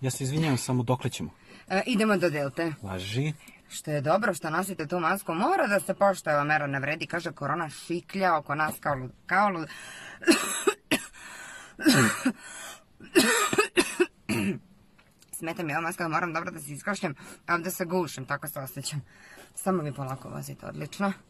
Ja se izvinjam, samo li ćemo? E, idemo do Delte. Važi. Što je dobro što nosite tu masku, mora da se pošta ova mera ne vredi, kaže korona šiklja oko nas kao lud. Kao lud. Smeta mi ova maska, moram dobro da se iskašljam, a da se gušim, tako se osjećam. Samo mi polako vozite, odlično.